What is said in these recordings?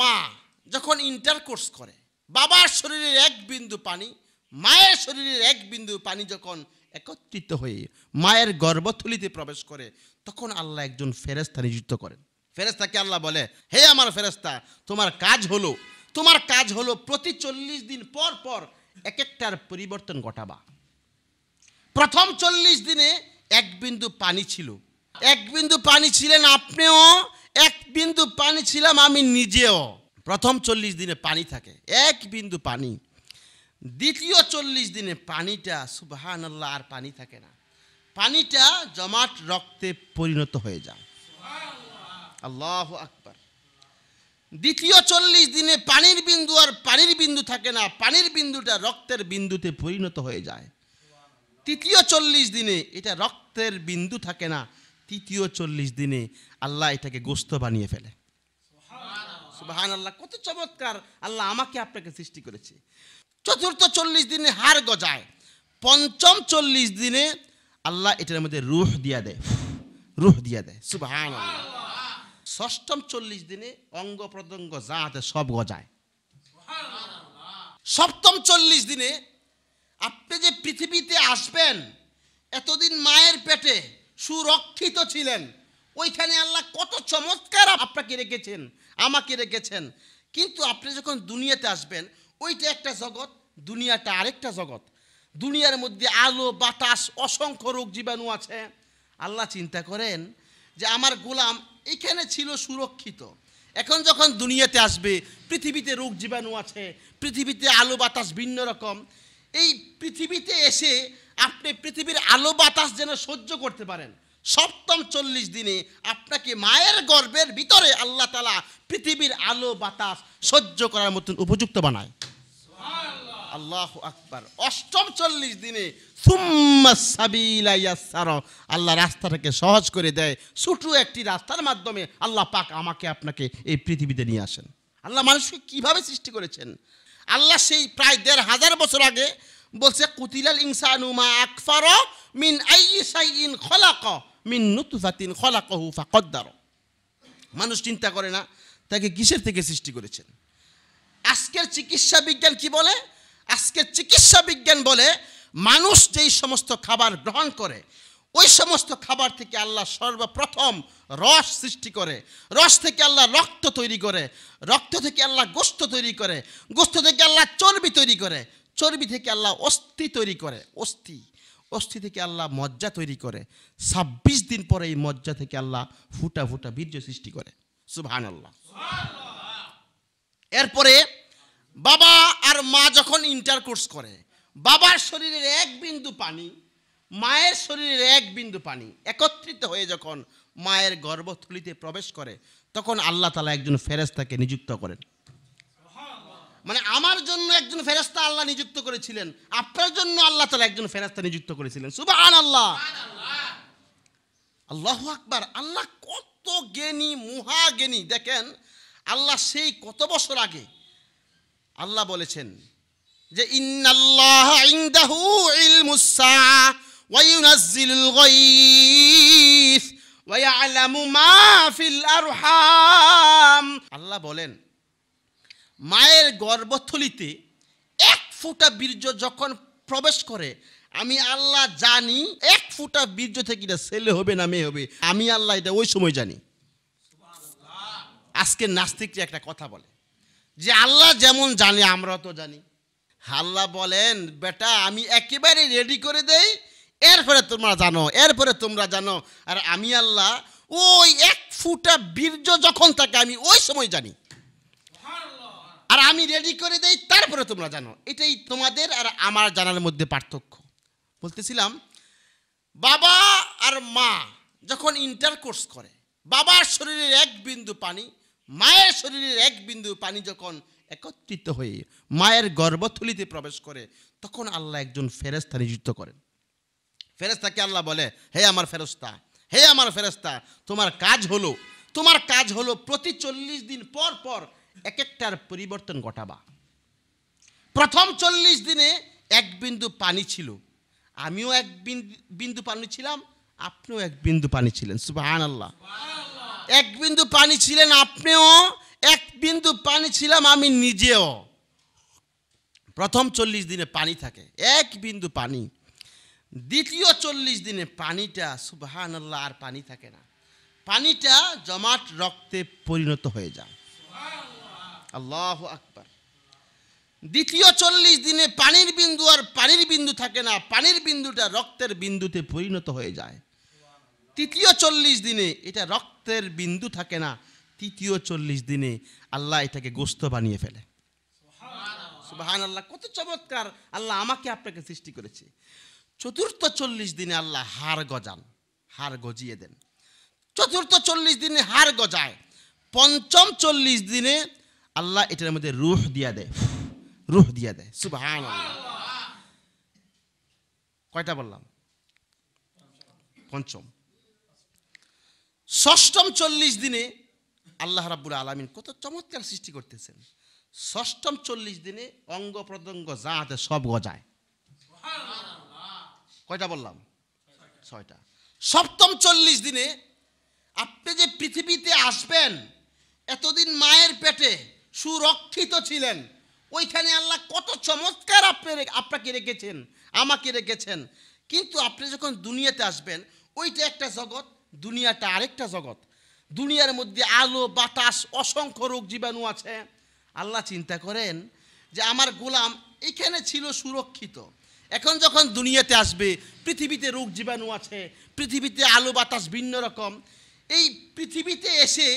মা যখন ইন্টারকোর্স করে বাবার শরীরের এক বিন্দু পানি মায়ের শরীরের এক বিন্দু পানি যখন একত্রিত হয়ে মায়ের গর্ভথলিতে প্রবেশ করে তখন আল্লাহ একজন ফেরেস্তা নিযুক্ত করেন ফেরেস্তাকে আল্লাহ বলে হে আমার ফেরেস্তা তোমার কাজ হলো তোমার কাজ হলো প্রতি চল্লিশ দিন পর পর এক একটার পরিবর্তন ঘটাবা প্রথম চল্লিশ দিনে এক বিন্দু পানি ছিল এক বিন্দু পানি ছিলেন আপনিও এক বিন্দু পানি ছিলাম আমি নিজেও প্রথম চল্লিশ দিনে পানি থাকে এক বিন্দু পানি দ্বিতীয় চল্লিশ দিনে পানিটা সুবাহান আল্লাহ আর পানি থাকে না পানিটা জমাট রক্তে পরিণত হয়ে যায় আল্লাহ আকবর দ্বিতীয় চল্লিশ দিনে পানির বিন্দু আর পানির বিন্দু থাকে না পানির বিন্দুটা রক্তের বিন্দুতে পরিণত হয়ে যায় তৃতীয় চল্লিশ দিনে এটা রক্তের বিন্দু থাকে না তৃতীয় চল্লিশ দিনে আল্লাহ এটাকে গোস্ত বানিয়ে ফেলে সুবাহান আল্লাহ কত চমৎকার আল্লাহ আমাকে আপনাকে সৃষ্টি করেছে চতুর্থ চল্লিশ দিনে হার গজায় পঞ্চম চল্লিশ দিনে আল্লাহ এটার মধ্যে রুহ দিয়া দেয় রুহ দিয়া দেয় সুবাহান ষষ্ঠম চল্লিশ দিনে অঙ্গ প্রত্যঙ্গ যা আছে সব গজায় সপ্তম চল্লিশ দিনে আপনি যে পৃথিবীতে আসবেন এতদিন মায়ের পেটে সুরক্ষিত ছিলেন ওইখানে আল্লাহ কত চমৎকার আপনাকে রেখেছেন আমাকে রেখেছেন কিন্তু আপনি যখন দুনিয়াতে আসবেন ওইটা একটা জগৎ দুনিয়াটা আরেকটা জগৎ দুনিয়ার মধ্যে আলো বাতাস অসংখ্য রোগ জীবাণু আছে আল্লাহ চিন্তা করেন যে আমার গোলাম এখানে ছিল সুরক্ষিত এখন যখন দুনিয়াতে আসবে পৃথিবীতে রোগ জীবাণু আছে পৃথিবীতে আলো বাতাস ভিন্ন রকম এই পৃথিবীতে এসে আপনি পৃথিবীর আলো বাতাস যেন সহ্য করতে পারেন সপ্তম চল্লিশ দিনে আপনাকে মায়ের গর্বের ভিতরে আল্লাহ তালা পৃথিবীর আলো বাতাস সহ্য করার মতন উপযুক্ত বানায় আল্লাহ আকবার অষ্টম চল্লিশ দিনে আল্লাহ রাস্তাটাকে সহজ করে দেয় ছোট একটি রাস্তার মাধ্যমে আল্লাহ পাক আমাকে আপনাকে এই পৃথিবীতে নিয়ে আসেন আল্লাহ মানুষকে কিভাবে সৃষ্টি করেছেন আল্লাহ সেই প্রায় দেড় হাজার বছর আগে বলছে কুতিলাল ইনসানু মা আকফার মিন আইসাইন খলাক মিন খলাক খলাকহু ফাকদ্দার মানুষ চিন্তা করে না তাকে কিসের থেকে সৃষ্টি করেছেন আজকের চিকিৎসা বিজ্ঞান কি বলে আজকের চিকিৎসা বিজ্ঞান বলে মানুষ যেই সমস্ত খাবার গ্রহণ করে ওই সমস্ত খাবার থেকে আল্লাহ সর্বপ্রথম রস সৃষ্টি করে রস থেকে আল্লাহ রক্ত তৈরি করে রক্ত থেকে আল্লাহ গোস্ত তৈরি করে গোস্ত থেকে আল্লাহ চর্বি তৈরি করে চর্বি থেকে আল্লাহ অস্থি তৈরি করে অস্থি অস্থি থেকে আল্লাহ মজ্জা তৈরি করে ছাব্বিশ দিন পরে এই মজ্জা থেকে আল্লাহ ফুটা ফুটা বীর্য সৃষ্টি করে সুভান আল্লাহ এরপরে বাবা আর মা যখন ইন্টার কোর্স করে বাবার শরীরের এক বিন্দু পানি মায়ের শরীরের এক বিন্দু পানি একত্রিত হয়ে যখন মায়ের গর্ভস্থলিতে প্রবেশ করে তখন আল্লাহ তালা একজন ফেরেস্তাকে নিযুক্ত করেন মানে আমার জন্য একজন ফেরেস্তা আল্লাহ নিযুক্ত করেছিলেন আপনার জন্য আল্লাহ তালা একজন ফেরেস্তা নিযুক্ত করেছিলেন সুবাহ আল্লাহ আল্লাহ আকবার আল্লাহ কত জ্ঞানী মুহা জ্ঞানী দেখেন আল্লাহ সেই কত বছর আগে আল্লাহ বলেছেন যে ইন্নাল্লাহ ইনদাহু ইলমুস সাআ ওয়া ওয়া ইয়ালামু মা ফিল আরহাম আল্লাহ বলেন মায়ের গর্ভথলিতে এক ফুটা বীর্য যখন প্রবেশ করে আমি আল্লাহ জানি এক ফুটা বীর্য থেকে এটা ছেলে হবে না মেয়ে হবে আমি আল্লাহ এটা ওই সময় জানি আজকে নাস্তিকরা একটা কথা বলে যে আল্লাহ যেমন জানে আমরা তো জানি আল্লাহ বলেন বেটা আমি একেবারে রেডি করে দেই এরপরে তোমরা জানো এরপরে তোমরা জানো আর আমি আল্লাহ ওই এক ফুটা বীর্য যখন থাকে আমি ওই সময় জানি আর আমি রেডি করে দেই তারপরে তোমরা জানো এটাই তোমাদের আর আমার জানার মধ্যে পার্থক্য বলতেছিলাম বাবা আর মা যখন ইন্টার কোর্স করে বাবার শরীরের এক বিন্দু পানি মায়ের শরীরের এক বিন্দু পানি যখন একত্রিত হয়ে মায়ের গর্ভথলিতে প্রবেশ করে তখন আল্লাহ একজন ফেরেস্তা নিযুক্ত করেন ফেরেস্তাকে আল্লাহ বলে হে আমার ফেরস্তা হে আমার ফেরস্তা তোমার কাজ হলো তোমার কাজ হলো প্রতি চল্লিশ দিন পর পর এক একটার পরিবর্তন ঘটাবা প্রথম চল্লিশ দিনে এক বিন্দু পানি ছিল আমিও এক বিন্দু পানি ছিলাম আপনিও এক বিন্দু পানি ছিলেন সুবাহান আল্লাহ এক বিন্দু পানি ছিলেন আপনিও এক বিন্দু পানি ছিলাম আমি নিজেও প্রথম চল্লিশ দিনে পানি থাকে এক বিন্দু পানি দ্বিতীয় চল্লিশ দিনে পানিটা সুবাহান আল্লাহ আর পানি থাকে না পানিটা জমাট রক্তে পরিণত হয়ে যায় আল্লাহ আকবার দ্বিতীয় চল্লিশ দিনে পানির বিন্দু আর পানির বিন্দু থাকে না পানির বিন্দুটা রক্তের বিন্দুতে পরিণত হয়ে যায় তৃতীয় চল্লিশ দিনে এটা রক্তের বিন্দু থাকে না তৃতীয় চল্লিশ দিনে আল্লাহ এটাকে গোস্ত বানিয়ে ফেলে সুবাহান আল্লাহ কত চমৎকার আল্লাহ আমাকে আপনাকে সৃষ্টি করেছে চতুর্থ চল্লিশ দিনে আল্লাহ হার গজান হার গজিয়ে দেন চতুর্থ চল্লিশ দিনে হার গজায় পঞ্চম চল্লিশ দিনে আল্লাহ এটার মধ্যে রুহ দিয়া দেয় রুহ দিয়া দেয় সুবাহান কয়টা বললাম পঞ্চম ষষ্ঠম চল্লিশ দিনে আল্লাহ রাবুল আলমিন কত চমৎকার সৃষ্টি করতেছেন ষষ্ঠম চল্লিশ দিনে অঙ্গ প্রত্যঙ্গ যা আছে সব গজায় কয়টা বললাম ছয়টা সপ্তম চল্লিশ দিনে আপনি যে পৃথিবীতে আসবেন এতদিন মায়ের পেটে সুরক্ষিত ছিলেন ওইখানে আল্লাহ কত চমৎকার আপনি আপনাকে রেখেছেন আমাকে রেখেছেন কিন্তু আপনি যখন দুনিয়াতে আসবেন ওইটা একটা জগৎ দুনিয়াটা আরেকটা জগৎ দুনিয়ার মধ্যে আলো বাতাস অসংখ্য রোগ জীবাণু আছে আল্লাহ চিন্তা করেন যে আমার গোলাম এখানে ছিল সুরক্ষিত এখন যখন দুনিয়াতে আসবে পৃথিবীতে রোগ জীবাণু আছে পৃথিবীতে আলো বাতাস ভিন্ন রকম এই পৃথিবীতে এসে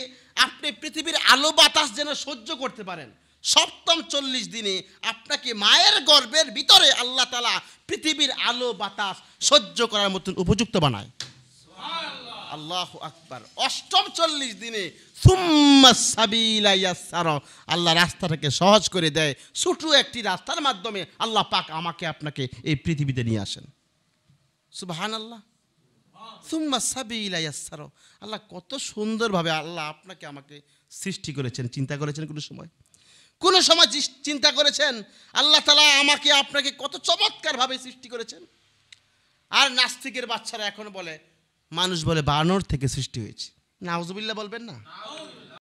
আপনি পৃথিবীর আলো বাতাস যেন সহ্য করতে পারেন সপ্তম চল্লিশ দিনে আপনাকে মায়ের গর্বের ভিতরে আল্লাহ তালা পৃথিবীর আলো বাতাস সহ্য করার মতন উপযুক্ত বানায় আল্লাহ আকবার অষ্টম চল্লিশ দিনে আল্লাহ রাস্তাটাকে সহজ করে দেয় ছোটো একটি রাস্তার মাধ্যমে আল্লাহ পাক আমাকে আপনাকে এই পৃথিবীতে নিয়ে আসেন সুবাহান আল্লাহ সুম্মা সাবি ইলাইয়াসার আল্লাহ কত সুন্দরভাবে আল্লাহ আপনাকে আমাকে সৃষ্টি করেছেন চিন্তা করেছেন কোনো সময় কোন সময় চিন্তা করেছেন আল্লাহ তালা আমাকে আপনাকে কত চমৎকারভাবে সৃষ্টি করেছেন আর নাস্তিকের বাচ্চারা এখন বলে মানুষ বলে বানর থেকে সৃষ্টি হয়েছে নাউজবিল্লা বলবেন না